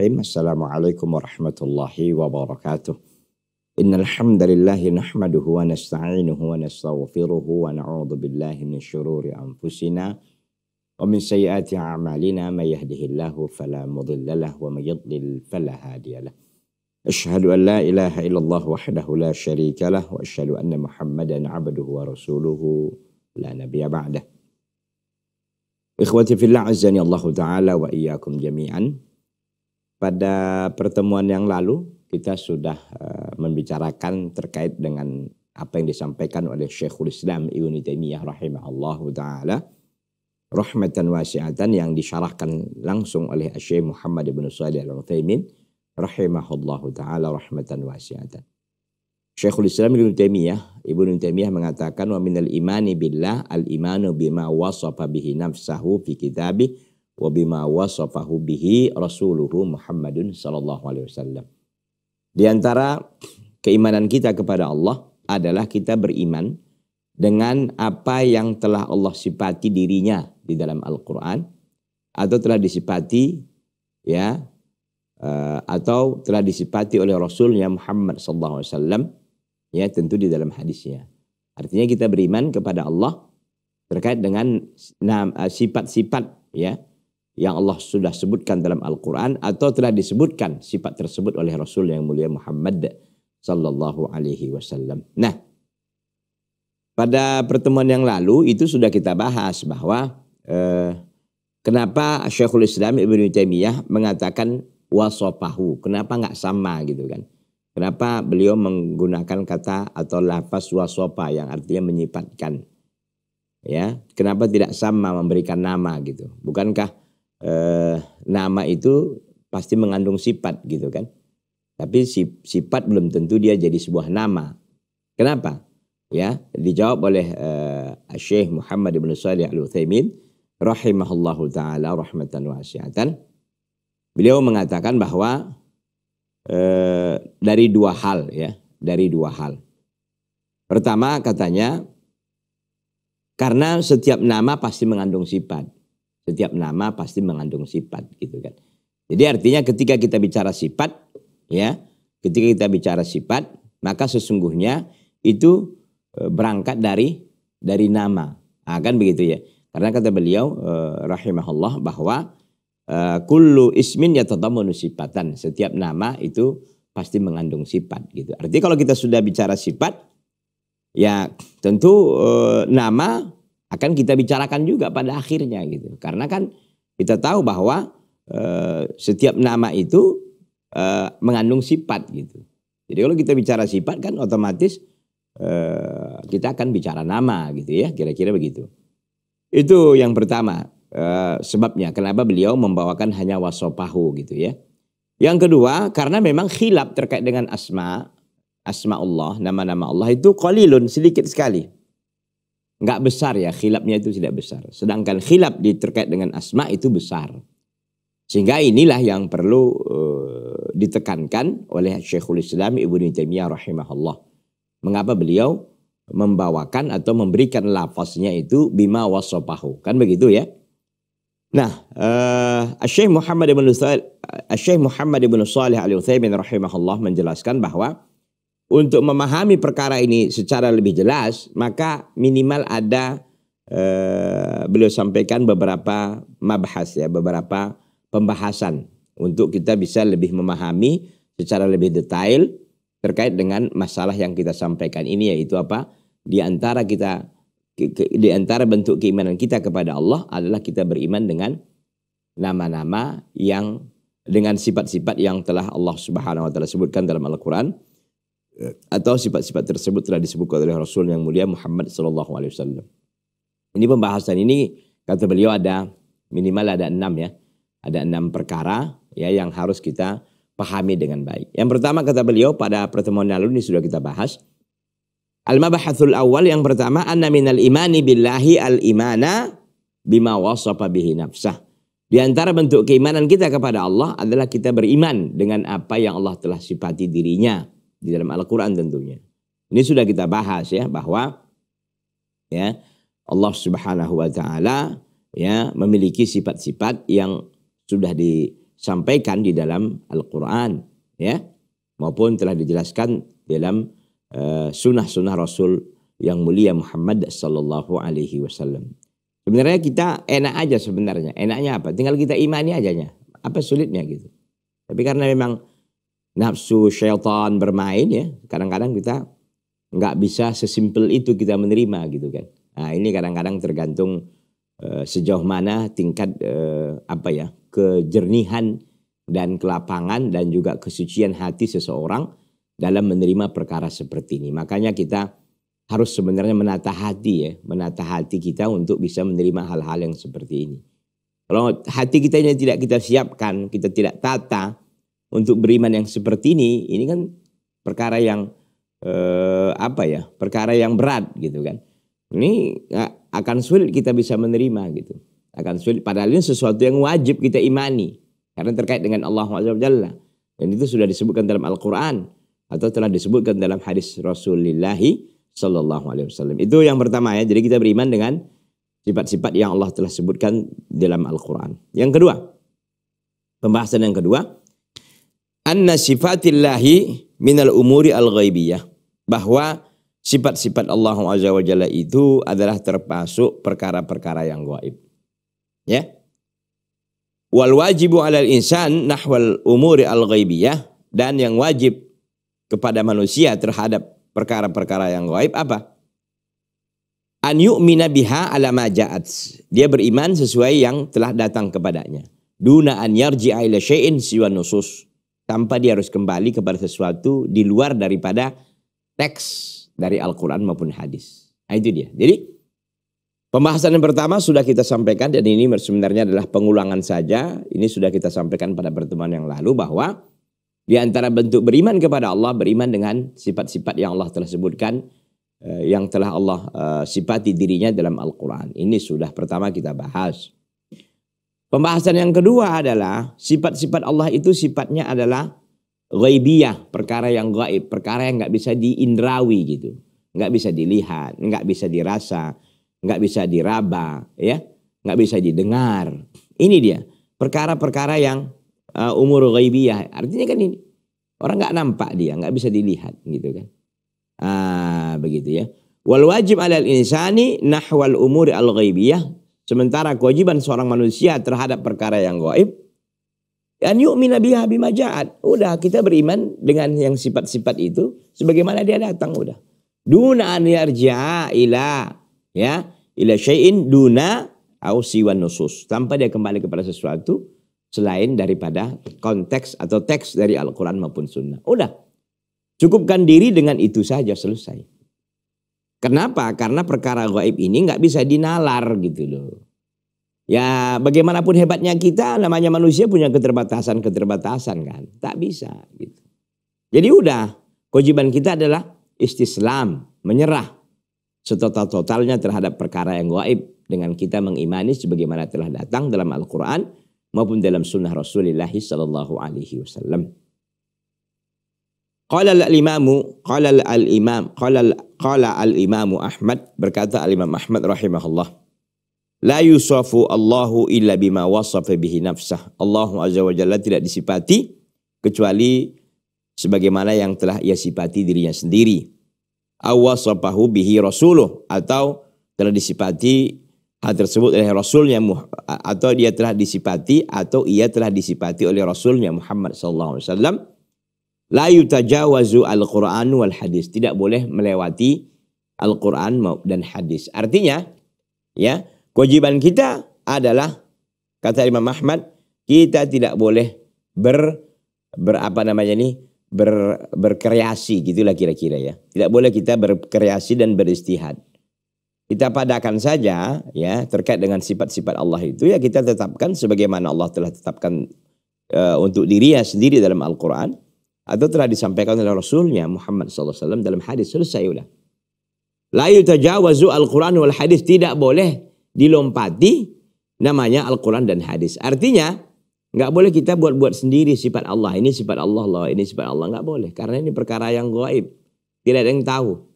الرحيم السلام عليكم ورحمة الله وبركاته إن الحمد لله نحمده ونستعينه ونستغفره ونعوذ بالله من شرور أنفسنا ومن سيئات أعمالنا من يهده الله فلا مضل له ومن يضلل فلا هادي له أشهد أن لا إله إلا الله وحده لا شريك له وأشهد أن محمدا عبده ورسوله لا نبي بعده إخوتي في الله عزني الله تعالى وإياكم جميعا Pada pertemuan yang lalu kita sudah uh, membicarakan terkait dengan apa yang disampaikan oleh Syekhul Islam Ibnu Taimiyah rahimahullah taala rahmatan wasi'atan yang disyarahkan langsung oleh Syekh Muhammad bin Shalih Al-Utsaimin rahimahullah taala rahmatan wasi'atan. Syekhul Islam Ibnu Taimiyah, Ibnu Taimiyah mengatakan wa minal imani billah al-imanu bima wasafa bihi nafsahu fi kitabih wa bima wasafahu bihi rasuluhu Muhammadun sallallahu alaihi wasallam. Di antara keimanan kita kepada Allah adalah kita beriman dengan apa yang telah Allah sifati dirinya di dalam Al-Qur'an atau telah disifati ya eh, atau telah disifati oleh Rasulnya Muhammad sallallahu alaihi wasallam ya tentu di dalam hadisnya. Artinya kita beriman kepada Allah terkait dengan eh, sifat-sifat ya yang Allah sudah sebutkan dalam Al-Quran atau telah disebutkan sifat tersebut oleh Rasul yang mulia Muhammad Sallallahu Alaihi Wasallam. Nah, pada pertemuan yang lalu itu sudah kita bahas bahwa eh, kenapa Syekhul Islam Ibn Taimiyah mengatakan wasopahu, kenapa nggak sama gitu kan? Kenapa beliau menggunakan kata atau lafaz wasopa yang artinya menyifatkan? Ya, kenapa tidak sama memberikan nama gitu? Bukankah eh, nama itu pasti mengandung sifat gitu kan. Tapi sifat belum tentu dia jadi sebuah nama. Kenapa? Ya, dijawab oleh eh, Syekh Muhammad bin Shalih Al Utsaimin rahimahullahu taala rahmatan wasiatan. Beliau mengatakan bahwa eh, dari dua hal ya, dari dua hal. Pertama katanya karena setiap nama pasti mengandung sifat. Setiap nama pasti mengandung sifat gitu kan. Jadi artinya ketika kita bicara sifat ya, ketika kita bicara sifat maka sesungguhnya itu e, berangkat dari dari nama. Nah, kan begitu ya. Karena kata beliau e, rahimahullah bahwa e, kullu ismin yatadammanu sifatan. Setiap nama itu pasti mengandung sifat gitu. Artinya kalau kita sudah bicara sifat ya tentu nama akan kita bicarakan juga pada akhirnya gitu. Karena kan kita tahu bahwa e, setiap nama itu e, mengandung sifat gitu. Jadi kalau kita bicara sifat kan otomatis e, kita akan bicara nama gitu ya, kira-kira begitu. Itu yang pertama e, sebabnya kenapa beliau membawakan hanya wasopahu gitu ya. Yang kedua karena memang khilaf terkait dengan asma, asma Allah, nama-nama Allah itu qalilun sedikit sekali nggak besar ya khilapnya itu tidak besar. Sedangkan khilap di terkait dengan asma itu besar. Sehingga inilah yang perlu uh, ditekankan oleh Syekhul Islam Ibnu Taimiyah rahimahullah. Mengapa beliau membawakan atau memberikan lafaznya itu bima wasopahu. Kan begitu ya. Nah, uh, eh, Syekh Muhammad bin Salih Al-Utsaimin rahimahullah menjelaskan bahwa untuk memahami perkara ini secara lebih jelas, maka minimal ada eh, beliau sampaikan beberapa mabahas ya, beberapa pembahasan untuk kita bisa lebih memahami secara lebih detail terkait dengan masalah yang kita sampaikan ini yaitu apa? Di antara kita di antara bentuk keimanan kita kepada Allah adalah kita beriman dengan nama-nama yang dengan sifat-sifat yang telah Allah Subhanahu wa taala sebutkan dalam Al-Qur'an atau sifat-sifat tersebut telah disebutkan oleh Rasul yang mulia Muhammad Sallallahu Alaihi Wasallam. Ini pembahasan ini kata beliau ada minimal ada enam ya, ada enam perkara ya yang harus kita pahami dengan baik. Yang pertama kata beliau pada pertemuan lalu ini sudah kita bahas. Al-mabahathul awal yang pertama anna minal imani billahi al-imana bima wasafa bihi nafsah. Di antara bentuk keimanan kita kepada Allah adalah kita beriman dengan apa yang Allah telah sifati dirinya di dalam Al-Qur'an tentunya. Ini sudah kita bahas ya bahwa ya Allah Subhanahu wa taala ya memiliki sifat-sifat yang sudah disampaikan di dalam Al-Qur'an ya maupun telah dijelaskan dalam eh, sunnah-sunnah uh, Rasul yang mulia Muhammad sallallahu alaihi wasallam. Sebenarnya kita enak aja sebenarnya. Enaknya apa? Tinggal kita imani aja nya. Apa sulitnya gitu. Tapi karena memang nafsu syaitan bermain ya. Kadang-kadang kita nggak bisa sesimpel itu kita menerima gitu kan. Nah ini kadang-kadang tergantung uh, sejauh mana tingkat uh, apa ya kejernihan dan kelapangan dan juga kesucian hati seseorang dalam menerima perkara seperti ini. Makanya kita harus sebenarnya menata hati ya, menata hati kita untuk bisa menerima hal-hal yang seperti ini. Kalau hati kita ini tidak kita siapkan, kita tidak tata, untuk beriman yang seperti ini, ini kan perkara yang eh, apa ya? Perkara yang berat gitu kan. Ini akan sulit kita bisa menerima gitu. Akan sulit padahal ini sesuatu yang wajib kita imani karena terkait dengan Allah Subhanahu Dan itu sudah disebutkan dalam Al-Qur'an atau telah disebutkan dalam hadis Rasulullah sallallahu alaihi wasallam. Itu yang pertama ya. Jadi kita beriman dengan sifat-sifat yang Allah telah sebutkan dalam Al-Qur'an. Yang kedua, pembahasan yang kedua anna sifatillahi minal umuri al-ghaibiyah bahwa sifat-sifat Allah Azza wa Jalla itu adalah termasuk perkara-perkara yang gaib. Ya. Wal wajibu alal insan nahwal umuri al-ghaibiyah dan yang wajib kepada manusia terhadap perkara-perkara yang gaib apa? An yu'mina biha ala ja'at. Dia beriman sesuai yang telah datang kepadanya. Duna an yarji'a ila syai'in siwa nusus tanpa dia harus kembali kepada sesuatu di luar daripada teks dari Al-Quran maupun hadis. Nah, itu dia. Jadi pembahasan yang pertama sudah kita sampaikan dan ini sebenarnya adalah pengulangan saja. Ini sudah kita sampaikan pada pertemuan yang lalu bahwa di antara bentuk beriman kepada Allah beriman dengan sifat-sifat yang Allah telah sebutkan eh, yang telah Allah eh, sifati dirinya dalam Al-Quran. Ini sudah pertama kita bahas. Pembahasan yang kedua adalah sifat-sifat Allah itu sifatnya adalah ghaibiyah, perkara yang gaib, perkara yang nggak bisa diindrawi gitu. Nggak bisa dilihat, nggak bisa dirasa, nggak bisa diraba, ya, nggak bisa didengar. Ini dia, perkara-perkara yang uh, umur ghaibiyah. Artinya kan ini, orang nggak nampak dia, nggak bisa dilihat gitu kan. Ah, begitu ya. Wal wajib alal insani nahwal umuri al ghaibiyah Sementara kewajiban seorang manusia terhadap perkara yang gaib Dan yuk biha bimajaat. Udah kita beriman dengan yang sifat-sifat itu sebagaimana dia datang udah. Duna an ila ya ila syai'in duna au siwan nusus. Tanpa dia kembali kepada sesuatu selain daripada konteks atau teks dari Al-Qur'an maupun sunnah. Udah. Cukupkan diri dengan itu saja selesai. Kenapa? Karena perkara gaib ini nggak bisa dinalar gitu loh. Ya bagaimanapun hebatnya kita namanya manusia punya keterbatasan-keterbatasan kan. Tak bisa gitu. Jadi udah kewajiban kita adalah istislam, menyerah setotal-totalnya terhadap perkara yang gaib dengan kita mengimani sebagaimana telah datang dalam Al-Qur'an maupun dalam sunnah Rasulullah sallallahu Qala al-imamu, qala al-imam, qala qala al-imamu Ahmad berkata al-Imam Ahmad rahimahullah. La yusafu Allahu illa bima wasafa bihi nafsah. Allah azza wa jalla tidak disifati kecuali sebagaimana yang telah ia sifati dirinya sendiri. Awasafahu bihi rasuluh atau telah disifati hal tersebut oleh Rasulnya atau dia telah disifati atau ia telah disifati oleh Rasulnya Muhammad sallallahu alaihi wasallam La yutajawazu al-Quran wal hadis. Tidak boleh melewati Al-Quran dan hadis. Artinya, ya kewajiban kita adalah, kata Imam Ahmad, kita tidak boleh ber, ber apa namanya ini, ber, berkreasi gitulah kira-kira ya. Tidak boleh kita berkreasi dan beristihad. Kita padakan saja ya terkait dengan sifat-sifat Allah itu ya kita tetapkan sebagaimana Allah telah tetapkan uh, untuk dirinya sendiri dalam Al-Quran atau telah disampaikan oleh Rasulnya Muhammad SAW dalam hadis selesai udah. La yutajawazu al-Quran wal hadis tidak boleh dilompati namanya Al-Quran dan hadis. Artinya nggak boleh kita buat-buat sendiri sifat Allah ini sifat Allah Allah ini sifat Allah nggak boleh karena ini perkara yang gaib tidak ada yang tahu.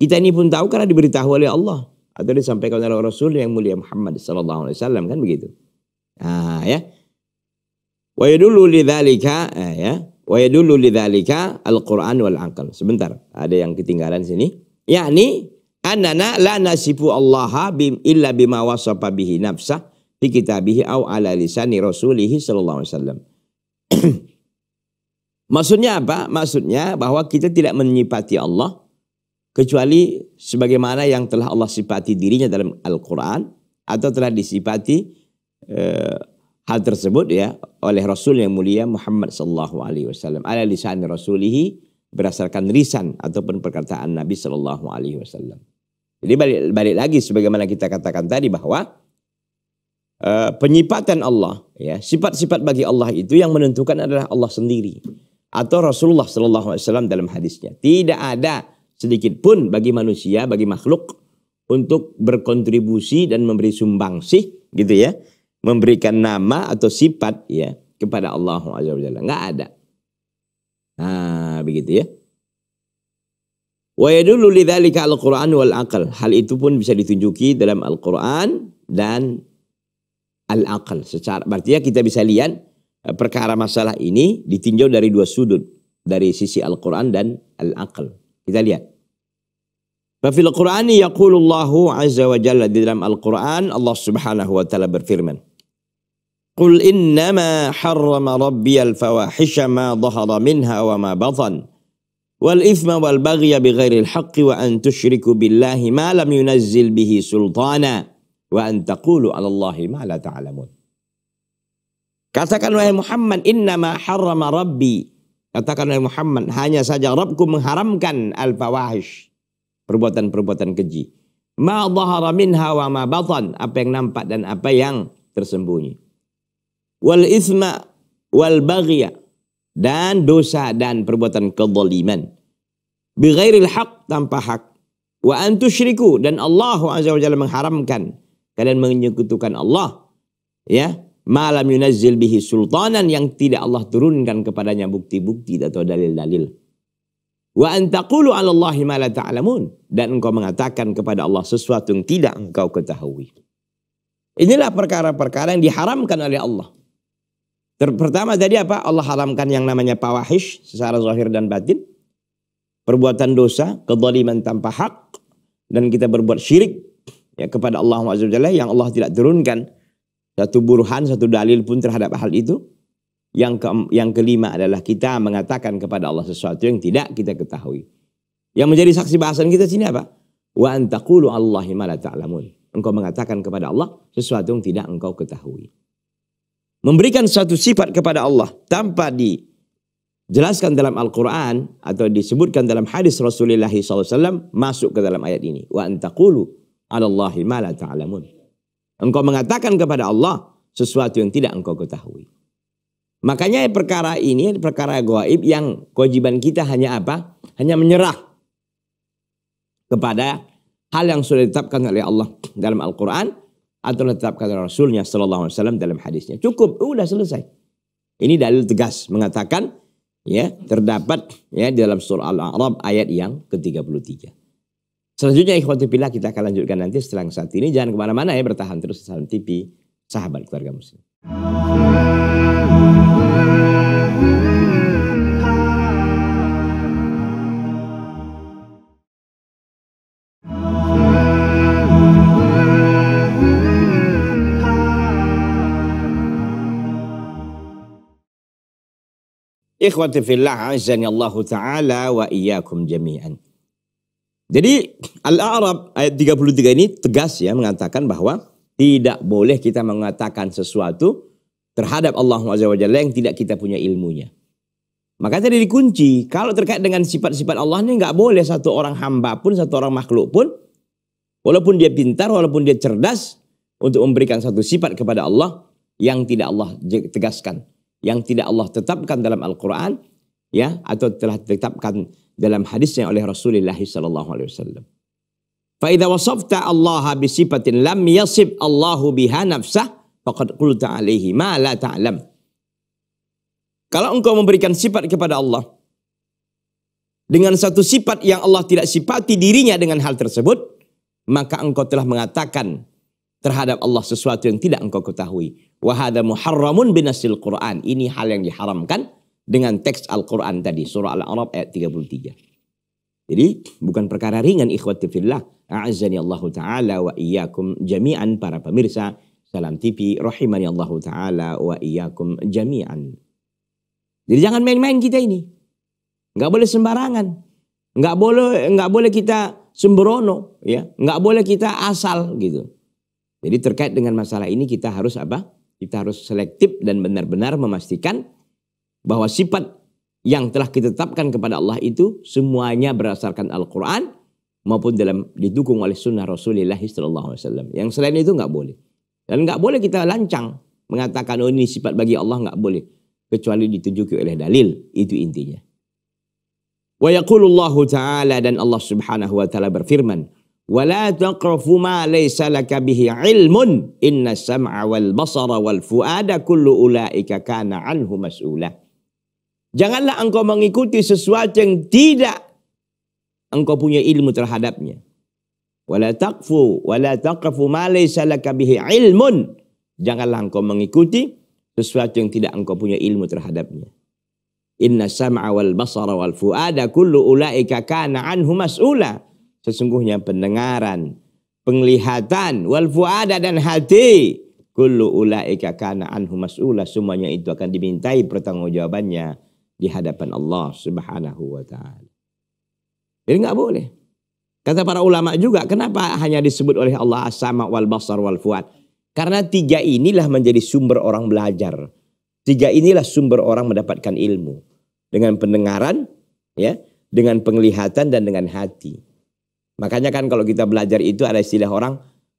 Kita ini pun tahu karena diberitahu oleh Allah atau disampaikan oleh Rasul yang mulia Muhammad SAW. kan begitu. Ah ya. Wa yadullu Ah, ya Wa yadullu lidzalika al-Qur'an wal aql. Sebentar, ada yang ketinggalan sini. Yakni annana la nasifu Allah bim illa bima wasafa bihi nafsah di kitabihi au ala lisani rasulih sallallahu alaihi wasallam. Maksudnya apa? Maksudnya bahwa kita tidak menyipati Allah kecuali sebagaimana yang telah Allah sifati dirinya dalam Al-Qur'an atau telah disipati. Eh, hal tersebut ya oleh Rasul yang mulia Muhammad Sallallahu Alaihi Wasallam. Ala lisan Rasulihi berdasarkan lisan ataupun perkataan Nabi Sallallahu Alaihi Wasallam. Jadi balik, balik lagi sebagaimana kita katakan tadi bahwa uh, Allah, ya sifat-sifat bagi Allah itu yang menentukan adalah Allah sendiri atau Rasulullah Sallallahu Alaihi Wasallam dalam hadisnya. Tidak ada sedikit pun bagi manusia, bagi makhluk untuk berkontribusi dan memberi sumbangsih gitu ya memberikan nama atau sifat ya kepada Allah Azza wa Enggak ada. Nah, begitu ya. Wa Hal itu pun bisa ditunjuki dalam Al-Qur'an dan al-aql. Secara berarti ya kita bisa lihat eh, perkara masalah ini ditinjau dari dua sudut, dari sisi Al-Qur'an dan al-aql. Kita lihat. Fafil Qur'ani yaqulu Allahu azza di dalam Al-Qur'an Allah Subhanahu wa taala berfirman. Qul innama harrama rabbiyal fawahisha ma dhahara minha wa ma batan wal ithma wal baghya bighairil haqqi wa an tusyriku billahi ma lam yunazzil bihi sultana wa an taqulu ma Katakan wahai Muhammad innama harrama rabbi. Katakan wahai Muhammad hanya saja Rabbku mengharamkan al-fawahish. Perbuatan-perbuatan keji. Ma dhahara minha wa ma batan. Apa yang nampak dan apa yang tersembunyi wal isma wal baghya dan dosa dan perbuatan kezaliman bighairil haq tanpa hak wa antusyriku dan Allah azza wa jalla mengharamkan kalian menyekutukan Allah ya malam yunazzil bihi sultanan yang tidak Allah turunkan kepadanya bukti-bukti atau dalil-dalil. Wa antaqulu 'ala Allahi ma la ta'lamun dan engkau mengatakan kepada Allah sesuatu yang tidak engkau ketahui. Inilah perkara-perkara yang diharamkan oleh Allah. Ter pertama tadi apa? Allah haramkan yang namanya pawahish secara zahir dan batin. Perbuatan dosa, kedoliman tanpa hak. Dan kita berbuat syirik ya, kepada Allah Azza yang Allah tidak turunkan. Satu buruhan satu dalil pun terhadap hal itu. Yang, ke yang kelima adalah kita mengatakan kepada Allah sesuatu yang tidak kita ketahui. Yang menjadi saksi bahasan kita sini apa? Wa antakulu Allahi ma ta'lamun. Engkau mengatakan kepada Allah sesuatu yang tidak engkau ketahui memberikan suatu sifat kepada Allah tanpa dijelaskan dalam Al-Quran atau disebutkan dalam hadis Rasulullah SAW masuk ke dalam ayat ini. Wa antakulu alallahi ma la Engkau mengatakan kepada Allah sesuatu yang tidak engkau ketahui. Makanya perkara ini perkara goib yang kewajiban kita hanya apa? Hanya menyerah kepada hal yang sudah ditetapkan oleh Allah dalam Al-Quran atau ditetapkan oleh Rasulnya Shallallahu Alaihi Wasallam dalam hadisnya. Cukup, udah selesai. Ini dalil tegas mengatakan ya terdapat ya di dalam surah Al-A'raf ayat yang ke-33. Selanjutnya ikhwati billah kita akan lanjutkan nanti setelah saat ini. Jangan kemana-mana ya bertahan terus di Salam TV, sahabat keluarga muslim. Ikhwati fillah azani Allah taala wa iyyakum jami'an. Jadi Al-A'raf ayat 33 ini tegas ya mengatakan bahwa tidak boleh kita mengatakan sesuatu terhadap Allah Azza yang tidak kita punya ilmunya. Maka tadi dikunci, kalau terkait dengan sifat-sifat Allah ini nggak boleh satu orang hamba pun, satu orang makhluk pun, walaupun dia pintar, walaupun dia cerdas, untuk memberikan satu sifat kepada Allah yang tidak Allah tegaskan yang tidak Allah tetapkan dalam Al-Quran ya atau telah ditetapkan dalam hadisnya oleh Rasulullah Sallallahu Alaihi Wasallam. Faidah wasafta Allah sifatin lam yasib Allahu biha nafsah faqad qulta alaihi ma la ta'lam. Kalau engkau memberikan sifat kepada Allah dengan satu sifat yang Allah tidak sifati dirinya dengan hal tersebut, maka engkau telah mengatakan terhadap Allah sesuatu yang tidak engkau ketahui. Wahada muharramun binasil Quran. Ini hal yang diharamkan dengan teks Al-Quran tadi. Surah Al-Arab ayat 33. Jadi bukan perkara ringan ikhwati fillah. A'azani Allah Ta'ala wa iyyakum jami'an para pemirsa. Salam TV. Rahimani Allah Ta'ala wa iyyakum jami'an. Jadi jangan main-main kita ini. Nggak boleh sembarangan. Nggak boleh nggak boleh kita sembrono, ya. Nggak boleh kita asal gitu. Jadi terkait dengan masalah ini kita harus apa? Kita harus selektif dan benar-benar memastikan bahwa sifat yang telah kita tetapkan kepada Allah itu semuanya berdasarkan Al-Quran maupun dalam didukung oleh sunnah Rasulullah SAW. Yang selain itu nggak boleh. Dan nggak boleh kita lancang mengatakan oh ini sifat bagi Allah nggak boleh kecuali ditunjuki oleh dalil itu intinya. Wa taala dan Allah Subhanahu wa taala berfirman wala taqrafu ma laysa laka bihi ilmun inna sam'a wal basara wal fuada kullu ulaika kana anhu mas'ula janganlah engkau mengikuti sesuatu yang tidak engkau punya ilmu terhadapnya wala taqfu wala taqfu ma laysa laka bihi ilmun janganlah engkau mengikuti sesuatu yang tidak engkau punya ilmu terhadapnya inna sam'a wal basara wal fuada kullu ulaika kana anhu mas'ula Sesungguhnya pendengaran, penglihatan, wal fuada dan hati. Kullu ulaika kana anhu mas'ula. Semuanya itu akan dimintai pertanggungjawabannya di hadapan Allah Subhanahu wa taala. Jadi nggak boleh. Kata para ulama juga, kenapa hanya disebut oleh Allah as wal basar wal fuad? Karena tiga inilah menjadi sumber orang belajar. Tiga inilah sumber orang mendapatkan ilmu. Dengan pendengaran, ya, dengan penglihatan dan dengan hati. Makanya kan kalau kita belajar itu ada istilah orang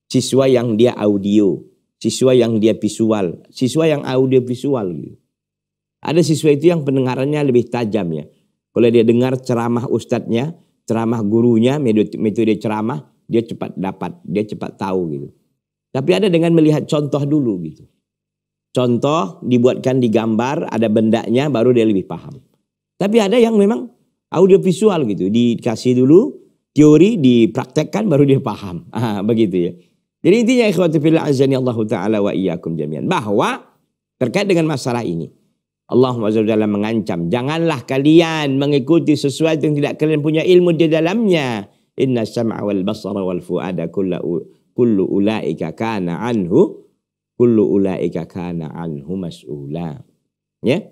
siswa yang dia audio, siswa yang dia visual, siswa yang audio visual gitu. Ada siswa itu yang pendengarannya lebih tajam ya. Kalau dia dengar ceramah ustadznya, ceramah gurunya, metode, ceramah, dia cepat dapat, dia cepat tahu gitu. Tapi ada dengan melihat contoh dulu gitu. Contoh dibuatkan di gambar, ada bendanya baru dia lebih paham. Tapi ada yang memang audio visual gitu, dikasih dulu teori dipraktekkan baru dia paham. Ah, begitu ya. Jadi intinya ikhwati fil azani Allah taala wa iyyakum jami'an bahwa terkait dengan masalah ini Allah Subhanahu mengancam janganlah kalian mengikuti sesuatu yang tidak kalian punya ilmu di dalamnya. Inna sam'a wal basara wal fuada kullu kullu ulaika kana anhu kullu ulaika kana anhu mas'ula. Ya.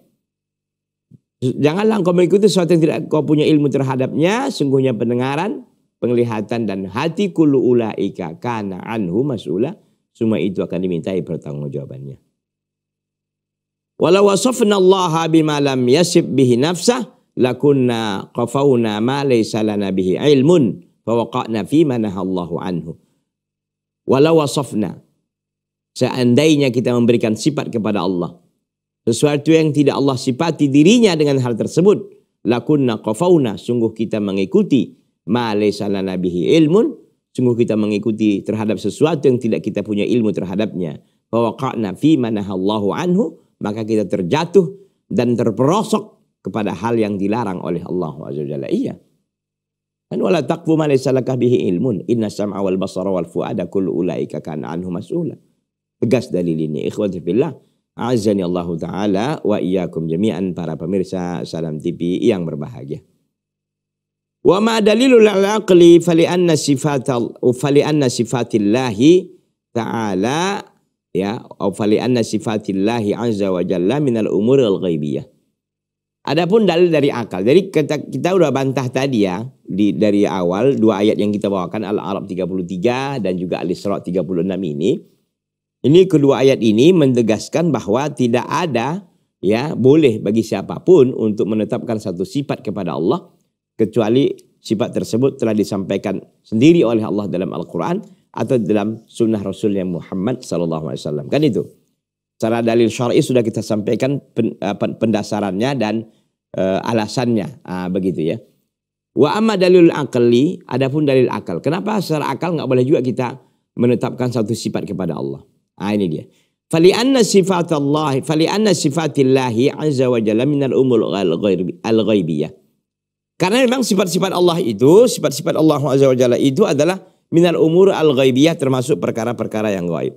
Janganlah kau mengikuti sesuatu yang tidak kau punya ilmu terhadapnya, sungguhnya pendengaran, penglihatan dan hati kulu ulaika kana anhu mas'ula semua itu akan dimintai pertanggungjawabannya walau wasafna Allah bima lam yasib bihi nafsah lakunna qafawna ma laysa lana bihi ilmun fawaqa'na fi ma nahallahu anhu walau wasafna seandainya kita memberikan sifat kepada Allah sesuatu yang tidak Allah sifati dirinya dengan hal tersebut lakunna qafauna sungguh kita mengikuti ma laysa bihi ilmun sungguh kita mengikuti terhadap sesuatu yang tidak kita punya ilmu terhadapnya bahwa qa'na fi manahallahu anhu maka kita terjatuh dan terperosok kepada hal yang dilarang oleh Allah Azza iya kan wala taqfu ma bihi ilmun inna sam'a wal basara wal fuada kullu ulaika kan anhu mas'ula tegas dalil ini ikhwati fillah azani Allah taala wa iyyakum jami'an para pemirsa Salam TV yang berbahagia Wa ma dalilul aqli fali anna sifatal fali anna sifatillahi ta'ala ya au fali anna sifatillahi azza wa jalla umur al ghaibiyah. Adapun dalil dari akal. Jadi kita, kita udah bantah tadi ya di dari awal dua ayat yang kita bawakan Al-Arab 33 dan juga Al-Isra 36 ini. Ini kedua ayat ini mendegaskan bahwa tidak ada ya boleh bagi siapapun untuk menetapkan satu sifat kepada Allah kecuali sifat tersebut telah disampaikan sendiri oleh Allah dalam Al-Quran atau dalam sunnah Rasulnya Muhammad Sallallahu Alaihi Wasallam. Kan itu. Cara dalil syar'i sudah kita sampaikan eh, pendasarannya dan e, alasannya. Ah, begitu ya. Wa amma dalil akli, adapun dalil akal. Kenapa secara akal nggak boleh juga kita menetapkan satu sifat kepada Allah? Ah ini dia. Falianna sifat Allah, falianna sifatillahi azza wa jalla minal umul al-ghaibiyah. Karena memang sifat-sifat Allah itu, sifat-sifat Allah SWT itu adalah minal umur al ghaibiyah termasuk perkara-perkara yang gaib.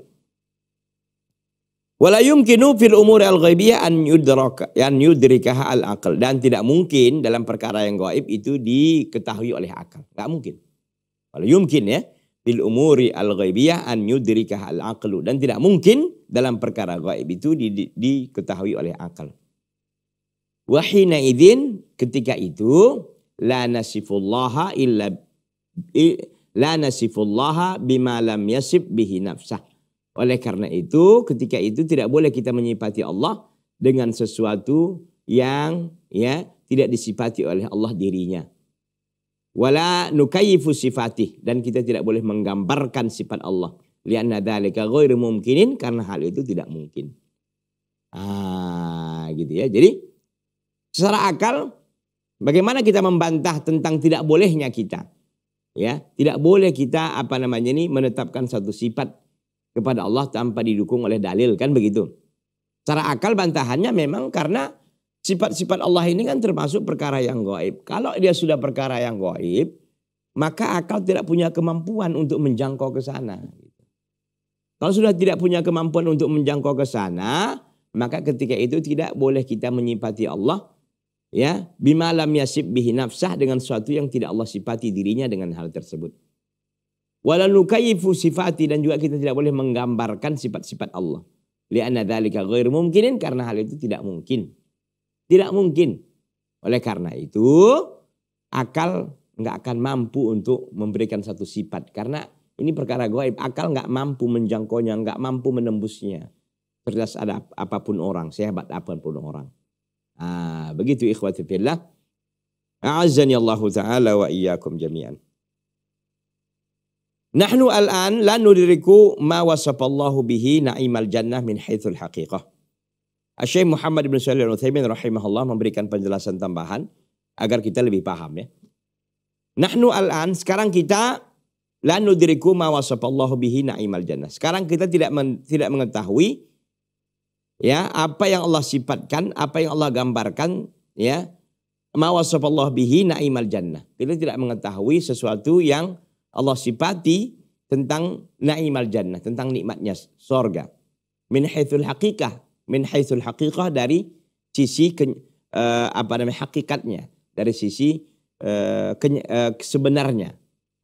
Wala yumkinu fil umur al ghaibiyah an yudraka an yudrikaha al akal dan tidak mungkin dalam perkara yang gaib itu diketahui oleh akal. Enggak mungkin. Wala yumkin ya fil umuri al ghaibiyah an yudrikaha al aql dan tidak mungkin dalam perkara gaib itu diketahui oleh akal. Wahina idin ketika itu la nasifullaha illa la nasifullaha bima lam yasib bihi nafsah. Oleh karena itu, ketika itu tidak boleh kita menyifati Allah dengan sesuatu yang ya tidak disifati oleh Allah dirinya. Wala nukayifu sifatih dan kita tidak boleh menggambarkan sifat Allah. Lianna dzalika ghairu mumkinin karena hal itu tidak mungkin. Ah, gitu ya. Jadi secara akal Bagaimana kita membantah tentang tidak bolehnya kita? Ya, tidak boleh kita apa namanya ini menetapkan satu sifat kepada Allah tanpa didukung oleh dalil kan begitu. Cara akal bantahannya memang karena sifat-sifat Allah ini kan termasuk perkara yang goib. Kalau dia sudah perkara yang goib, maka akal tidak punya kemampuan untuk menjangkau ke sana. Kalau sudah tidak punya kemampuan untuk menjangkau ke sana, maka ketika itu tidak boleh kita menyifati Allah ya bima yasib bihi nafsah dengan sesuatu yang tidak Allah sifati dirinya dengan hal tersebut sifati dan juga kita tidak boleh menggambarkan sifat-sifat Allah li'anna mungkinin karena hal itu tidak mungkin tidak mungkin oleh karena itu akal nggak akan mampu untuk memberikan satu sifat karena ini perkara gaib akal nggak mampu menjangkaunya nggak mampu menembusnya terlepas ada apapun orang sehebat apapun orang Ah, begitu ikhwati fillah. A'azzani Allah Ta'ala wa iyyakum jami'an. Nahnu al-an la nudriku ma wasafallahu bihi na'imal jannah min haithul haqiqah. Syekh Muhammad bin Shalih Al-Utsaimin rahimahullah memberikan penjelasan tambahan agar kita lebih paham ya. Nahnu al-an sekarang kita la nudriku ma wasafallahu bihi na'imal jannah. Sekarang kita tidak men, tidak mengetahui ya apa yang Allah sifatkan, apa yang Allah gambarkan, ya mawasafallah bihi naimal jannah. Kita tidak mengetahui sesuatu yang Allah sifati tentang naimal jannah, tentang nikmatnya sorga. Min haitsul hakikah, min haitsul hakikah dari sisi ke, uh, eh, apa namanya hakikatnya, dari sisi uh, eh, ke, uh, eh, sebenarnya,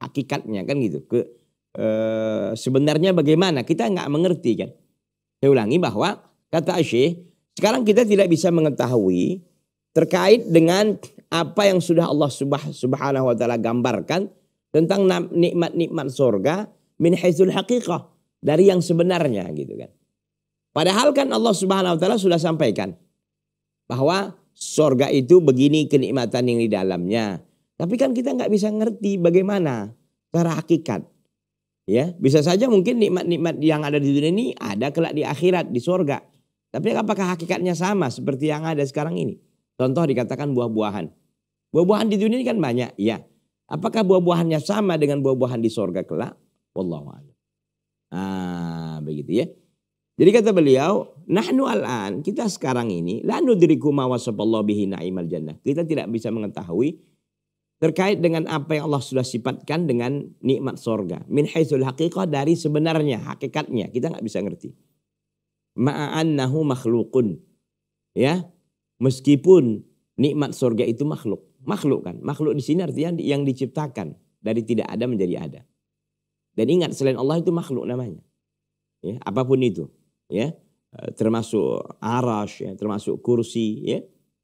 hakikatnya kan gitu. Ke, uh, sebenarnya bagaimana kita nggak mengerti kan. Saya ulangi bahwa Kata Asyih, sekarang kita tidak bisa mengetahui terkait dengan apa yang sudah Allah Subhanahu wa taala gambarkan tentang nikmat-nikmat surga min haitsul haqiqah dari yang sebenarnya gitu kan. Padahal kan Allah Subhanahu wa taala sudah sampaikan bahwa surga itu begini kenikmatan yang di dalamnya. Tapi kan kita nggak bisa ngerti bagaimana cara hakikat. Ya, bisa saja mungkin nikmat-nikmat yang ada di dunia ini ada kelak di akhirat di surga. Tapi apakah hakikatnya sama seperti yang ada sekarang ini? Contoh dikatakan buah-buahan. Buah-buahan di dunia ini kan banyak, ya. Apakah buah-buahannya sama dengan buah-buahan di sorga kelak? Wallahu a'lam. Ah, begitu ya. Jadi kata beliau, nahnu al-an, kita sekarang ini, la nudriku ma wasaballahu bihi na'imal jannah. Kita tidak bisa mengetahui terkait dengan apa yang Allah sudah sifatkan dengan nikmat sorga. Min haitsul haqiqah dari sebenarnya, hakikatnya. Kita nggak bisa ngerti ma'annahu makhlukun. Ya, meskipun nikmat surga itu makhluk. Makhluk kan, makhluk di sini artinya yang diciptakan dari tidak ada menjadi ada. Dan ingat selain Allah itu makhluk namanya. Ya, apapun itu, ya. Eh, termasuk arash, ya, termasuk kursi, ya,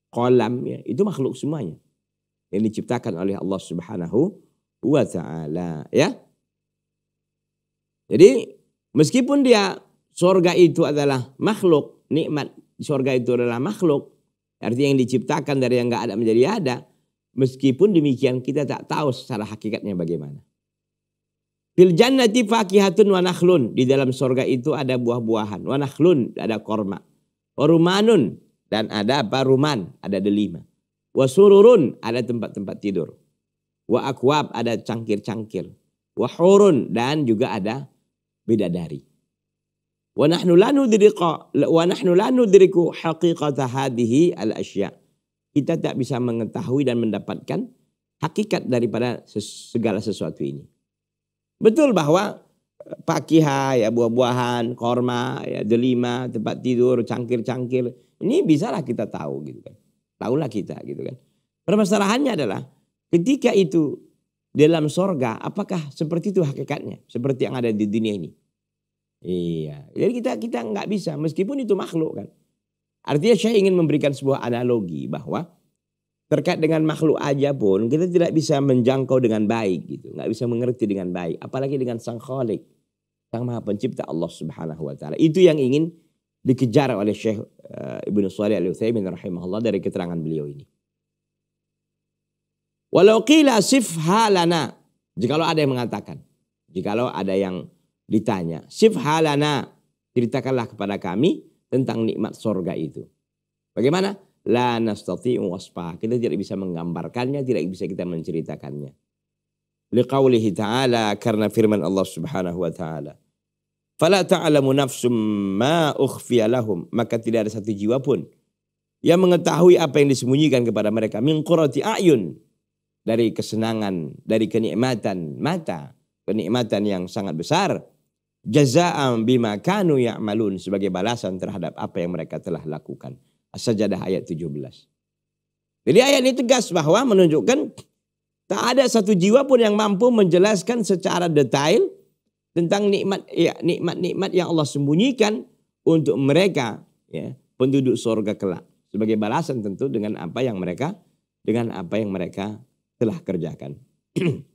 kolam, ya, itu makhluk semuanya. Yang diciptakan oleh Allah Subhanahu wa taala, ya. Jadi meskipun dia Sorga itu adalah makhluk, nikmat sorga itu adalah makhluk. Artinya yang diciptakan dari yang nggak ada menjadi ada. Meskipun demikian kita tak tahu secara hakikatnya bagaimana. Fil jannati fakihatun wa nakhlun. Di dalam sorga itu ada buah-buahan. Wa nakhlun ada korma. Wa rumanun dan ada apa? Ruman ada delima. Wa sururun ada tempat-tempat tidur. Wa akwab ada cangkir-cangkir. Wa hurun dan juga ada bidadari. ونحن لا ندرك ونحن لا ندرك حقيقة هذه الأشياء al Kita tak bisa mengetahui dan mendapatkan hakikat daripada segala sesuatu ini. Betul bahwa eh, pakiha ya buah-buahan, korma, ya delima, tempat tidur, cangkir-cangkir ini bisalah kita tahu gitu kan. Tahulah kita gitu kan. Permasalahannya adalah ketika itu dalam sorga apakah seperti itu hakikatnya? Seperti yang ada di dunia ini. Iya. Jadi kita kita nggak bisa meskipun itu makhluk kan. Artinya saya ingin memberikan sebuah analogi bahwa terkait dengan makhluk aja pun kita tidak bisa menjangkau dengan baik gitu, nggak bisa mengerti dengan baik, apalagi dengan sang Khalik, sang maha pencipta Allah Subhanahu Wa Taala. Itu yang ingin dikejar oleh Syekh eh, Ibnu Shalih Al Utsaimin rahimahullah dari keterangan beliau ini. Walau qila sif halana, jikalau ada yang mengatakan, jikalau ada yang ditanya, "Syif halana, ceritakanlah kepada kami tentang nikmat sorga itu." Bagaimana? La nastati waspa. Kita tidak bisa menggambarkannya, tidak bisa kita menceritakannya. Liqaulihi ta'ala karena firman Allah Subhanahu wa taala. Fala ta'lamu nafsum ma ukhfiya lahum. Maka tidak ada satu jiwa pun yang mengetahui apa yang disembunyikan kepada mereka min qurati ayun dari kesenangan, dari kenikmatan mata, kenikmatan yang sangat besar jazaa'an bima kanu ya'malun sebagai balasan terhadap apa yang mereka telah lakukan. As-Sajdah ayat 17. Jadi ayat ini tegas bahwa menunjukkan tak ada satu jiwa pun yang mampu menjelaskan secara detail tentang nikmat ya, nikmat-nikmat yang Allah sembunyikan untuk mereka ya, penduduk surga kelak sebagai balasan tentu dengan apa yang mereka dengan apa yang mereka telah kerjakan.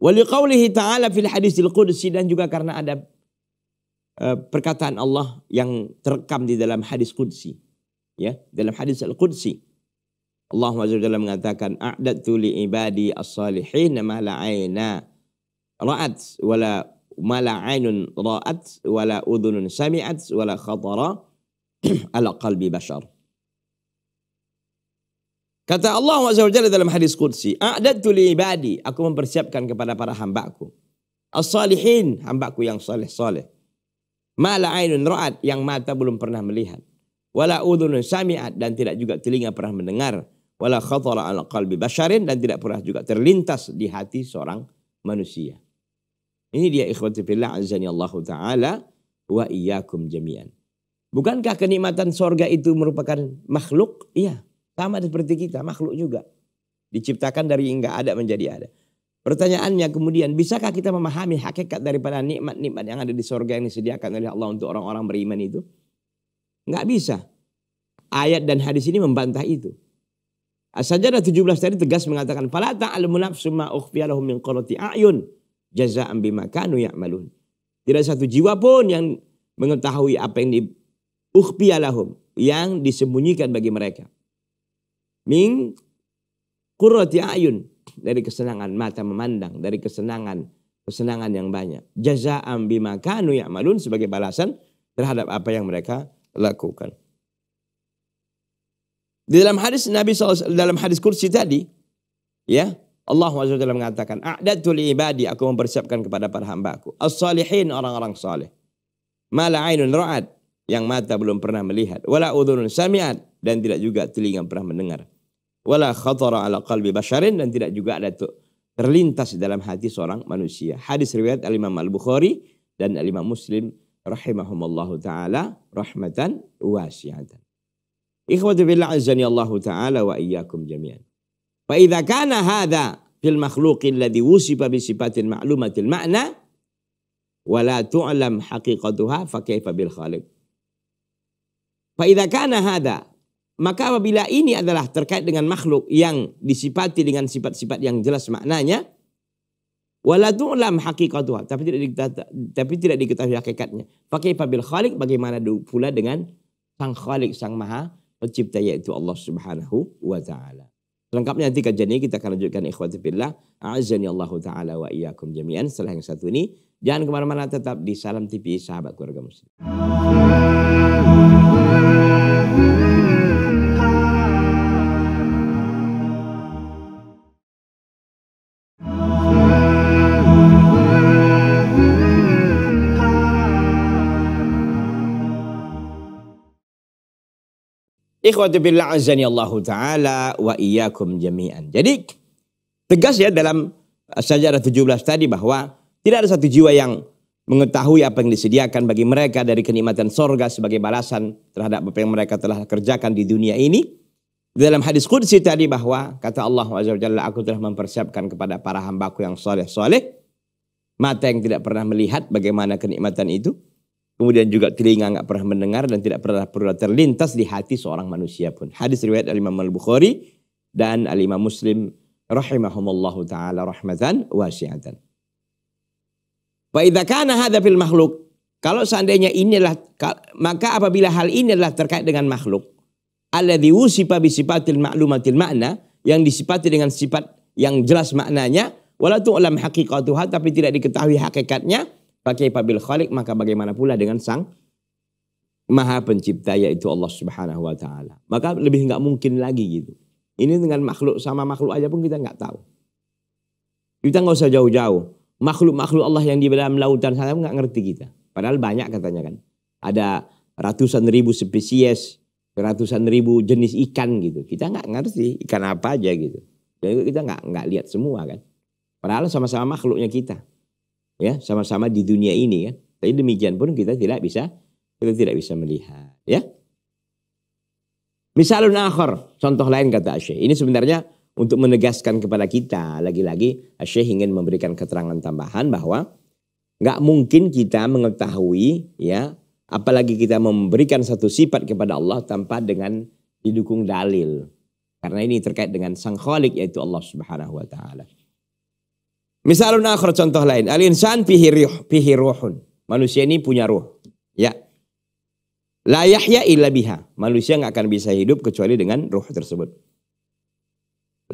Waliqaulihi ta'ala fil hadisil qudsi dan juga karena ada e, perkataan Allah yang terekam di dalam hadis qudsi. Ya, dalam hadis al-qudsi. Allah Azza mengatakan a'dadtu li ibadi as-salihin ma la aina ra'at wala ma la ainun ra'at wala udhunun sami'at wala khatara ala qalbi bashar. Kata Allah SWT dalam hadis Qudsi, "A'dadtu li ibadi, aku mempersiapkan kepada para hambaku. As-salihin, hambaku yang saleh-saleh. Mala ainun ra'at, yang mata belum pernah melihat. Wala udhunun sami'at, dan tidak juga telinga pernah mendengar. Wala khatara ala qalbi basyarin, dan tidak pernah juga terlintas di hati seorang manusia." Ini dia ikhwati fillah azani Allah taala wa iyyakum jami'an. Bukankah kenikmatan sorga itu merupakan makhluk? Iya. Sama seperti kita, makhluk juga. Diciptakan dari enggak ada menjadi ada. Pertanyaannya kemudian, bisakah kita memahami hakikat daripada nikmat-nikmat yang ada di sorga yang disediakan oleh Allah untuk orang-orang beriman itu? Enggak bisa. Ayat dan hadis ini membantah itu. Asajadah 17 tadi tegas mengatakan fala ta'lamu nafsum ma ukhfiya lahum min qurrati a'yun jazaa'an bima kanu ya'malun. Tidak satu jiwa pun yang mengetahui apa yang di ukhfiya lahum yang disembunyikan bagi mereka. Min qurrati ayun dari kesenangan mata memandang, dari kesenangan kesenangan yang banyak. Jazaa'an bima kanu ya'malun sebagai balasan terhadap apa yang mereka lakukan. Di dalam hadis Nabi SAW, dalam hadis kursi tadi, ya, Allah SWT mengatakan, A'datul ibadi, aku mempersiapkan kepada para hambaku. As-salihin, orang-orang saleh. Mala ainun yang mata belum pernah melihat, wala udhunun sami'at dan tidak juga telinga pernah mendengar. Wala khatara ala qalbi basharin dan tidak juga ada terlintas dalam hati seorang manusia. Hadis riwayat Al-Imam Al-Bukhari dan Al-Imam Muslim rahimahumallahu taala rahmatan wasi'atan. Ikhwati billah azani Allah taala wa iyyakum jami'an. Fa idza kana hadha fil makhluqin alladhi wusifa bi sifatin ma'lumatil ma'na wa la tu'lam haqiqatuha fa kaifa bil khaliq. Fa'idakana hada. Maka apabila ini adalah terkait dengan makhluk yang disipati dengan sifat-sifat yang jelas maknanya, Waladu'lam hakikatuha. Tapi tidak, tapi tidak diketahui hakikatnya. Pakai pabil khalik bagaimana pula dengan sang khalik, sang maha pencipta yaitu Allah subhanahu wa ta'ala selengkapnya nanti kajian ini kita akan lanjutkan ikhwati billah. A'azani Allah Ta'ala wa iyakum jami'an. Setelah yang satu ini, jangan kemana-mana tetap di Salam TV Sahabat Keluarga Muslim. Ikhwati billah azani Allahu taala wa iyakum jami'an. Jadi tegas ya dalam eh, sejarah 17 tadi bahwa tidak ada satu jiwa yang mengetahui apa yang disediakan bagi mereka dari kenikmatan sorga sebagai balasan terhadap apa yang mereka telah kerjakan di dunia ini. Dalam hadis kudsi tadi bahwa kata Allah aku telah mempersiapkan kepada para hambaku yang soleh-soleh. Mata yang tidak pernah melihat bagaimana kenikmatan itu Kemudian juga telinga nggak pernah mendengar dan tidak pernah pernah terlintas di hati seorang manusia pun. Hadis riwayat Al Imam Al Bukhari dan Al Imam Muslim rahimahumullahu taala rahmatan wasi'atan. Wa idza kana hadza fil makhluk kalau seandainya inilah maka apabila hal ini adalah terkait dengan makhluk alladzi wusifa bi sifatil ma'lumatil makna yang disifati dengan sifat yang jelas maknanya wala tu'lam haqiqatuha tapi tidak diketahui hakikatnya pakai pabil khalik maka bagaimana pula dengan sang maha pencipta yaitu Allah Subhanahu wa taala. Maka lebih nggak mungkin lagi gitu. Ini dengan makhluk sama makhluk aja pun kita nggak tahu. Kita nggak usah jauh-jauh. Makhluk-makhluk Allah yang di dalam lautan sana nggak ngerti kita. Padahal banyak katanya kan. Ada ratusan ribu spesies, ratusan ribu jenis ikan gitu. Kita nggak ngerti ikan apa aja gitu. Dan kita nggak nggak lihat semua kan. Padahal sama-sama makhluknya kita ya sama-sama di dunia ini ya. Tapi demikian pun kita tidak bisa kita tidak bisa melihat ya. Misalun akhir, contoh lain kata Syekh. Ini sebenarnya untuk menegaskan kepada kita lagi-lagi Syekh ingin memberikan keterangan tambahan bahwa nggak mungkin kita mengetahui ya apalagi kita memberikan satu sifat kepada Allah tanpa dengan didukung dalil. Karena ini terkait dengan sang khalik yaitu Allah Subhanahu wa taala. Misalun akhir contoh lain. Al insan fihi ruh, fihi ruhun. Manusia ini punya ruh. Ya. La yahya illa biha. Manusia nggak akan bisa hidup kecuali dengan ruh tersebut.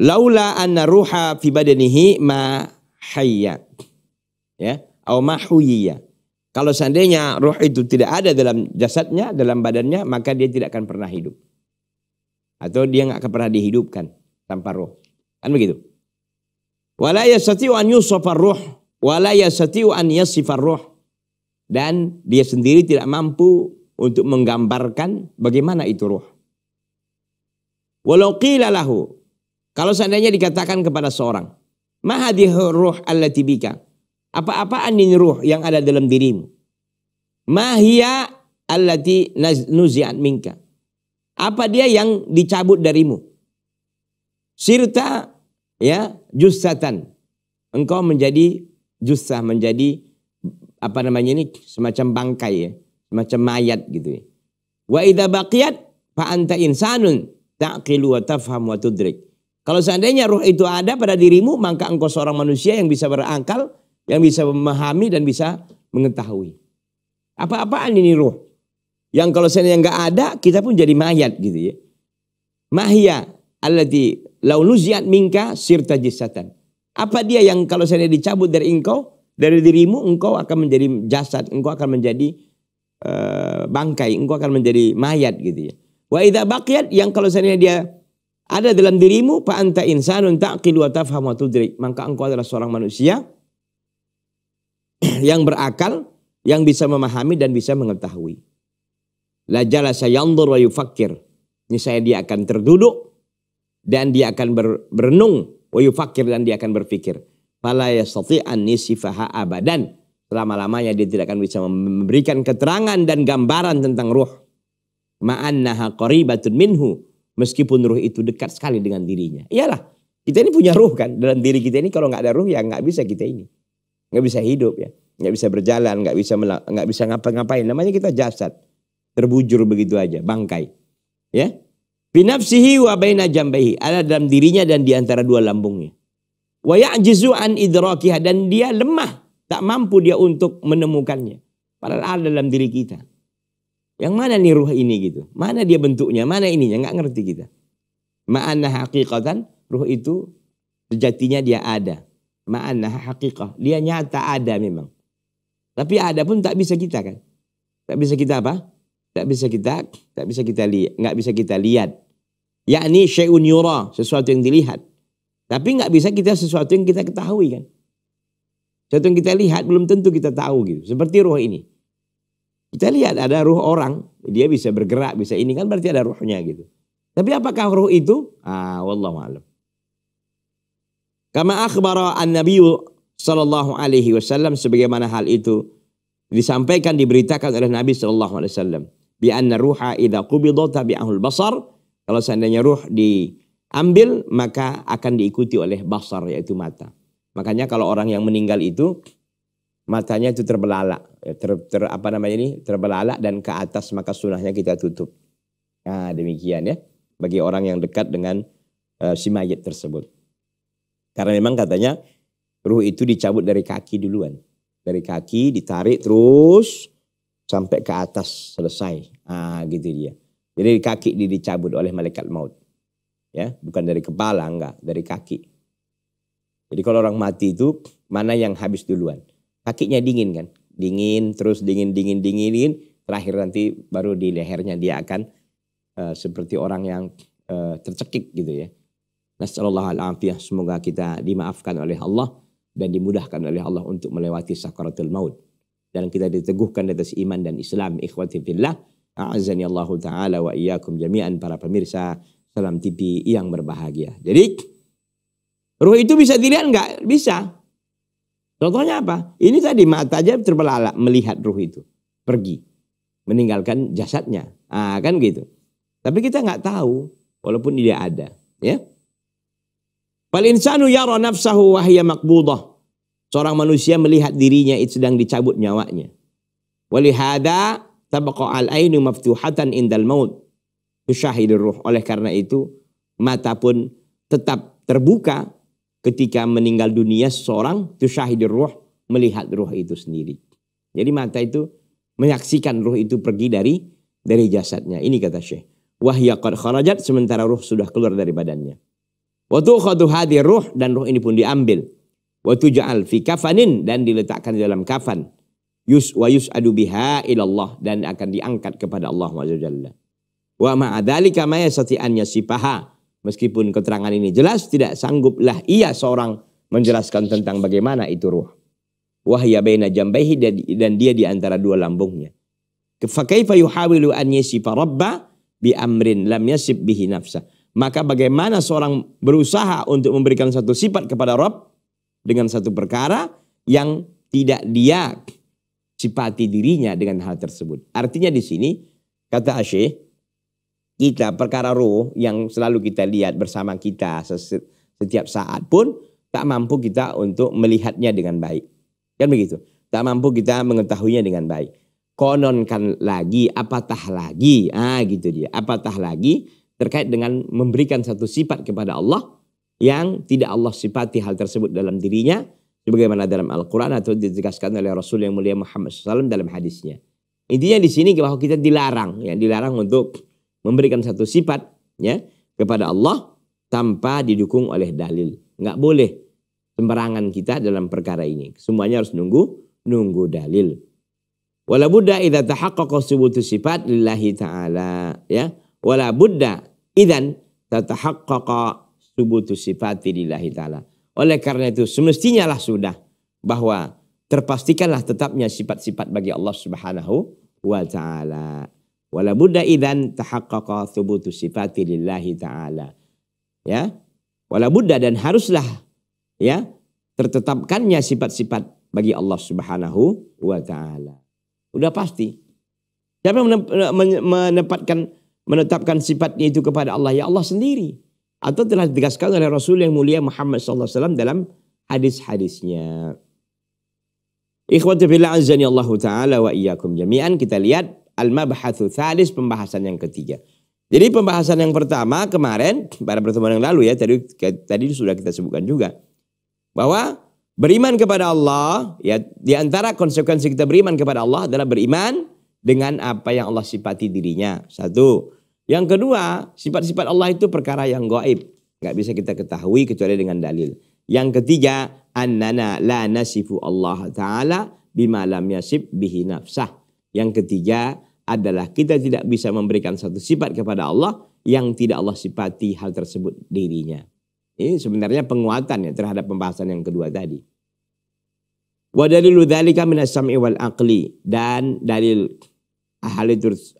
Laula anna ruha fi badanihi ma hayya. Ya, au ma huyya. Kalau seandainya ruh itu tidak ada dalam jasadnya, dalam badannya, maka dia tidak akan pernah hidup. Atau dia nggak akan pernah dihidupkan tanpa ruh. Kan begitu? Wala yastati'u an yusafar ruh. Wala yastati'u an yasifar ruh. Dan dia sendiri tidak mampu untuk menggambarkan bagaimana itu ruh. Walau qila lahu. Kalau seandainya dikatakan kepada seorang. Mahadih ruh allati bika. Apa-apaan ini ruh yang ada dalam dirimu? Mahia allati nuzi'at minka. Apa dia yang dicabut darimu? Sirta ya jussatan. Engkau menjadi jussah, menjadi apa namanya ini semacam bangkai ya, semacam mayat gitu ya. Wa idza baqiyat fa anta insanun taqilu wa tafham wa tudrik. Kalau seandainya roh itu ada pada dirimu, maka engkau seorang manusia yang bisa berangkal yang bisa memahami dan bisa mengetahui. Apa-apaan ini roh Yang kalau seandainya enggak ada, kita pun jadi mayat gitu ya. Mahya allati Lauluziat minka sirta jisatan. Apa dia yang kalau saya dicabut dari engkau, dari dirimu, engkau akan menjadi jasad, engkau akan menjadi uh, bangkai, engkau akan menjadi mayat gitu ya. Wa idha baqiyat yang kalau saya dia ada dalam dirimu fa anta insanun ta'qilu wa tafhamu tudrik. Maka engkau adalah seorang manusia yang berakal, yang bisa memahami dan bisa mengetahui. La saya yandur wa Ini saya dia akan terduduk dan dia akan berenung fakir dan dia akan berpikir fala yastati an nisifaha abadan selama-lamanya dia tidak akan bisa memberikan keterangan dan gambaran tentang ruh ma'annaha qaribatun minhu meskipun ruh itu dekat sekali dengan dirinya iyalah kita ini punya ruh kan dalam diri kita ini kalau nggak ada ruh ya nggak bisa kita ini nggak bisa hidup ya nggak bisa berjalan nggak bisa nggak bisa ngapa-ngapain namanya kita jasad terbujur begitu aja bangkai ya Binafsihi wa baina jambaihi. Ada dalam dirinya dan di antara dua lambungnya. Wa ya'jizu an idrakiha. Dan dia lemah. Tak mampu dia untuk menemukannya. Padahal ada dalam diri kita. Yang mana nih ruh ini gitu? Mana dia bentuknya? Mana ininya? Nggak ngerti kita. Ma'anna hakikatan. Ruh itu sejatinya dia ada. Ma'anna haqiqah Dia nyata ada memang. Tapi ada pun tak bisa kita kan. Tak bisa kita apa? tak bisa kita tak bisa kita lihat nggak bisa kita lihat yakni syai'un yura sesuatu yang dilihat tapi nggak bisa kita sesuatu yang kita ketahui kan sesuatu yang kita lihat belum tentu kita tahu gitu seperti ruh ini kita lihat ada ruh orang dia bisa bergerak bisa ini kan berarti ada ruhnya gitu tapi apakah ruh itu ah wallahu alam kama akhbara an-nabiy sallallahu alaihi wasallam sebagaimana hal itu disampaikan diberitakan oleh Nabi sallallahu alaihi wasallam bi anna ruha idza qubida tabi'ahul basar. Kalau seandainya ruh diambil maka akan diikuti oleh basar yaitu mata. Makanya kalau orang yang meninggal itu matanya itu terbelalak, ya, ter, ter apa namanya ini terbelalak dan ke atas maka sunahnya kita tutup. Nah, demikian ya bagi orang yang dekat dengan uh, si mayit tersebut. Karena memang katanya ruh itu dicabut dari kaki duluan. Dari kaki ditarik terus sampai ke atas selesai. Ah gitu dia. Jadi kaki dia dicabut oleh malaikat maut. Ya, bukan dari kepala enggak, dari kaki. Jadi kalau orang mati itu mana yang habis duluan? Kakinya dingin kan? Dingin terus dingin dingin dingin dingin terakhir nanti baru di lehernya dia akan uh, seperti orang yang uh, tercekik gitu ya. Nasallahu alafiyah semoga kita dimaafkan oleh Allah dan dimudahkan oleh Allah untuk melewati sakaratul maut dan kita diteguhkan di atas iman dan Islam ikhwati fillah a'azani Allah taala wa iyyakum jami'an para pemirsa Salam TV yang berbahagia. Jadi ruh itu bisa dilihat enggak Bisa. Contohnya apa? Ini tadi mata aja terbelalak melihat ruh itu pergi meninggalkan jasadnya. Ah kan gitu. Tapi kita nggak tahu walaupun dia ada, ya. Fal insanu yara nafsahu wa hiya maqbudah. Seorang manusia melihat dirinya itu sedang dicabut nyawanya. Walihada tabqa al-ainu maftuhatan indal maut. Tusyahidur ruh. Oleh karena itu, mata pun tetap terbuka ketika meninggal dunia seorang tusyahidur ruh melihat ruh itu sendiri. Jadi mata itu menyaksikan ruh itu pergi dari dari jasadnya. Ini kata Syekh. Wahya qad kharajat sementara ruh sudah keluar dari badannya. Wa tu'khadhu hadhihi ruh dan ruh ini pun diambil Waktu jual fi kafanin dan diletakkan di dalam kafan yus wa yus'adu biha ilallah dan akan diangkat kepada Allah Jalla. Wa ma'adzalika ma setiannya sipaha Meskipun keterangan ini jelas tidak sangguplah ia seorang menjelaskan tentang bagaimana itu ruh. Wahya baina jambaihi dan dia di antara dua lambungnya. Fakaifa yuhawilu an yasifa rabba bi amrin lam yasib bihi nafsa. Maka bagaimana seorang berusaha untuk memberikan satu sifat kepada Rabb dengan satu perkara yang tidak dia sifati dirinya dengan hal tersebut. Artinya di sini kata Asyik, kita perkara roh yang selalu kita lihat bersama kita setiap saat pun tak mampu kita untuk melihatnya dengan baik. Kan begitu. Tak mampu kita mengetahuinya dengan baik. Kononkan lagi, apatah lagi. Ah gitu dia. Apatah lagi terkait dengan memberikan satu sifat kepada Allah yang tidak Allah sifati hal tersebut dalam dirinya sebagaimana dalam Al-Qur'an atau ditegaskan oleh Rasul yang mulia Muhammad SAW dalam hadisnya. Intinya di sini bahwa kita dilarang ya, dilarang untuk memberikan satu sifat ya kepada Allah tanpa didukung oleh dalil. Enggak boleh sembarangan kita dalam perkara ini. Semuanya harus nunggu nunggu dalil. Wala budda idza tahaqqaqa subutu sifat lillahi ta'ala ya. Wala budda idzan tatahaqqaqa subutu sifati lillahi ta'ala. Oleh karena itu semestinya lah sudah bahwa terpastikanlah tetapnya sifat-sifat bagi Allah Subhanahu wa taala. Wala buddha idhan tahakkaka thubutu sifati lillahi taala. Ya. Wala buddha dan haruslah ya tertetapkannya sifat-sifat bagi Allah Subhanahu wa taala. Udah pasti. Siapa menempatkan menetapkan sifatnya itu kepada Allah? Ya Allah sendiri atau telah ditegaskan oleh Rasul yang mulia Muhammad SAW dalam hadis-hadisnya. Ikhwati fillah azani Allah taala wa iyakum jami'an kita lihat al mabahatul thalis pembahasan yang ketiga. Jadi pembahasan yang pertama kemarin pada pertemuan yang lalu ya tadi tadi sudah kita sebutkan juga bahwa beriman kepada Allah ya di antara konsekuensi kita beriman kepada Allah adalah beriman dengan apa yang Allah sifati dirinya. Satu, yang kedua, sifat-sifat Allah itu perkara yang gaib, Gak bisa kita ketahui kecuali dengan dalil. Yang ketiga, annana la nasifu Allah Ta'ala bima lam yasib bihi nafsah. Yang ketiga adalah kita tidak bisa memberikan satu sifat kepada Allah yang tidak Allah sifati hal tersebut dirinya. Ini sebenarnya penguatan ya terhadap pembahasan yang kedua tadi. Wa dalilu dzalika min wal aqli dan dalil hal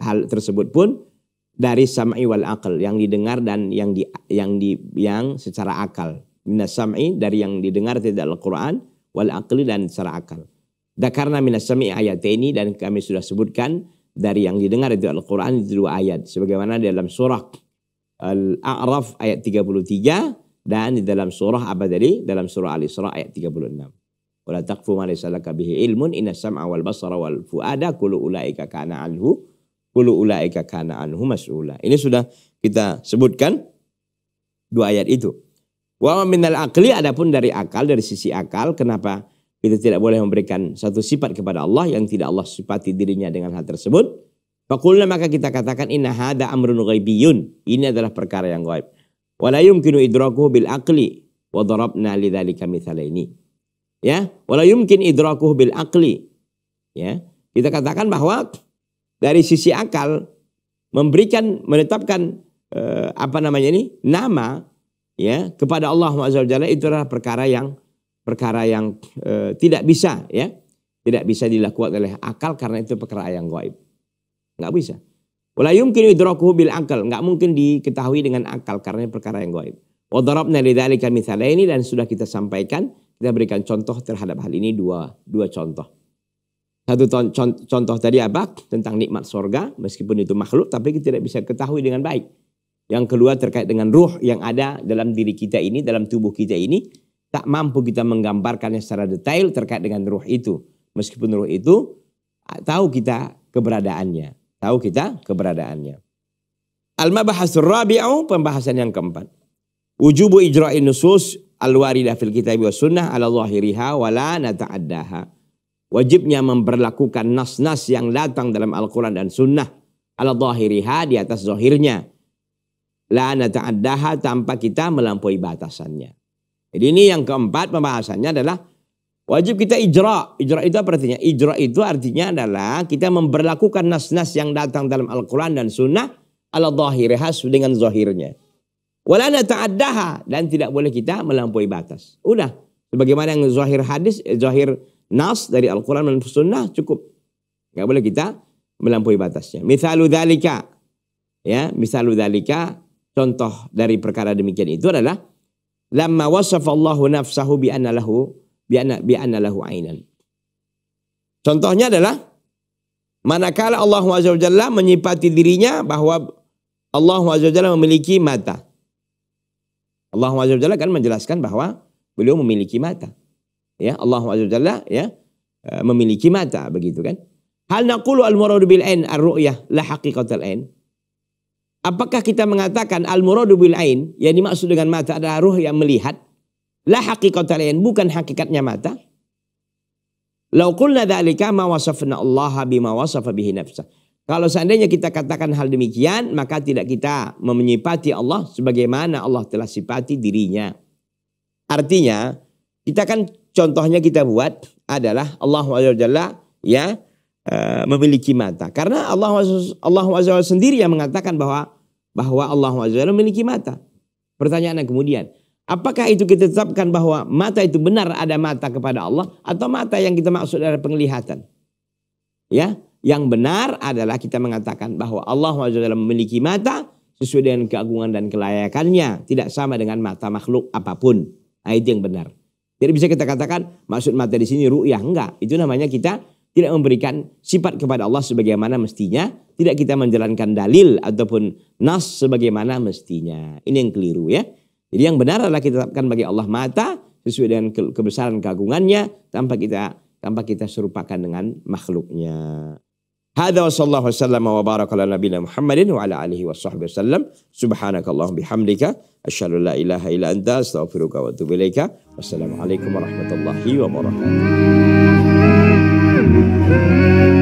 hal tersebut pun dari sam'i wal akal yang didengar dan yang di yang di yang secara akal minas sam'i dari yang didengar tidak Al-Qur'an wal akli dan secara akal. Dan karena minas sam'i ayat ini dan kami sudah sebutkan dari yang didengar itu Al-Qur'an itu dua ayat sebagaimana dalam surah Al-A'raf ayat 33 dan di dalam surah apa tadi? Dalam surah Al-Isra ayat 36. Wala taqfu ma laysa bihi ilmun inna sam'a wal basara wal fuada kullu ulaika kana anhu kullu ulaika kana anhu mas'ula. Ini sudah kita sebutkan dua ayat itu. Wa minal akli adapun dari akal dari sisi akal kenapa kita tidak boleh memberikan satu sifat kepada Allah yang tidak Allah sifati dirinya dengan hal tersebut? Fakulna maka kita katakan inna hada amrun ghaibiyun. Ini adalah perkara yang gaib. Wala yumkinu idrakuhu bil aqli wa darabna lidzalika mithalaini. Ya, wala yumkin idrakuhu bil aqli. Ya, kita katakan bahwa dari sisi akal memberikan menetapkan eh, apa namanya ini nama ya kepada Allah Subhanahu itu adalah perkara yang perkara yang eh, tidak bisa ya tidak bisa dilakukan oleh akal karena itu perkara yang gaib nggak bisa wala yumkin idrakuhu bil akal nggak mungkin diketahui dengan akal karena perkara yang gaib wa darabna lidzalika ini dan sudah kita sampaikan kita berikan contoh terhadap hal ini dua dua contoh satu contoh tadi apa? Tentang nikmat sorga, meskipun itu makhluk, tapi kita tidak bisa ketahui dengan baik. Yang kedua terkait dengan ruh yang ada dalam diri kita ini, dalam tubuh kita ini, tak mampu kita menggambarkannya secara detail terkait dengan ruh itu. Meskipun ruh itu tahu kita keberadaannya, tahu kita keberadaannya. Al-mabahasur rabi'u pembahasan yang keempat. Wujubu ijra'in nusus al-waridah fil kitab wa sunnah ala zahiriha wa la nata'addaha. Wajibnya memperlakukan nas-nas yang datang dalam Al-Quran dan Sunnah. Ala zahiriha di atas zahirnya. La nata'addaha tanpa kita melampaui batasannya. Jadi ini yang keempat pembahasannya adalah Wajib kita ijra. Ijra itu apa artinya? Ijra itu artinya adalah kita memperlakukan nas-nas yang datang dalam Al-Quran dan Sunnah ala zahiriha dengan zahirnya. Dan tidak boleh kita melampaui batas. Udah. Sebagaimana yang zahir hadis, eh, zahir nas dari Al-Quran dan Sunnah cukup. Nggak boleh kita melampaui batasnya. Misalu dalika, Ya, misalu dalika, Contoh dari perkara demikian itu adalah lamma wasafallahu nafsahu bi lahu bi anna, bi anna lahu ainan. Contohnya adalah manakala Allah Azza menyipati dirinya bahwa Allah Azza memiliki mata. Allah Azza kan menjelaskan bahwa beliau memiliki mata ya Allah Jalla ya e, memiliki mata begitu kan hal naqulu al muradu bil ain ar ru'yah la haqiqatal ain apakah kita mengatakan al muradu bil ain yang dimaksud dengan mata adalah ruh yang melihat la haqiqatal ain bukan hakikatnya mata law qulna dzalika ma wasafna Allah bima wasafa bihi nafsa kalau seandainya kita katakan hal demikian, maka tidak kita menyipati Allah sebagaimana Allah telah sifati dirinya. Artinya, kita kan Contohnya kita buat adalah Allah Jalla ya eh, memiliki mata. Karena Allah Allah sendiri yang mengatakan bahwa bahwa Allah Jalla memiliki mata. Pertanyaan yang kemudian, apakah itu kita tetapkan bahwa mata itu benar ada mata kepada Allah atau mata yang kita maksud adalah penglihatan? Ya, yang benar adalah kita mengatakan bahwa Allah Jalla memiliki mata sesuai dengan keagungan dan kelayakannya, tidak sama dengan mata makhluk apapun. Nah, itu yang benar. Tidak bisa kita katakan maksud materi sini ru'yah. Enggak, itu namanya kita tidak memberikan sifat kepada Allah sebagaimana mestinya. Tidak kita menjalankan dalil ataupun nas sebagaimana mestinya. Ini yang keliru ya. Jadi yang benar adalah kita tetapkan bagi Allah mata sesuai dengan kebesaran kagungannya, tanpa kita tanpa kita serupakan dengan makhluknya. هذا وصلى الله وسلم وبارك على نبينا محمد وعلى آله وصحبه وسلم سبحانك اللهم بحمدك أشهد أن لا إله إلا أنت أستغفرك وأتوب إليك والسلام عليكم ورحمة الله وبركاته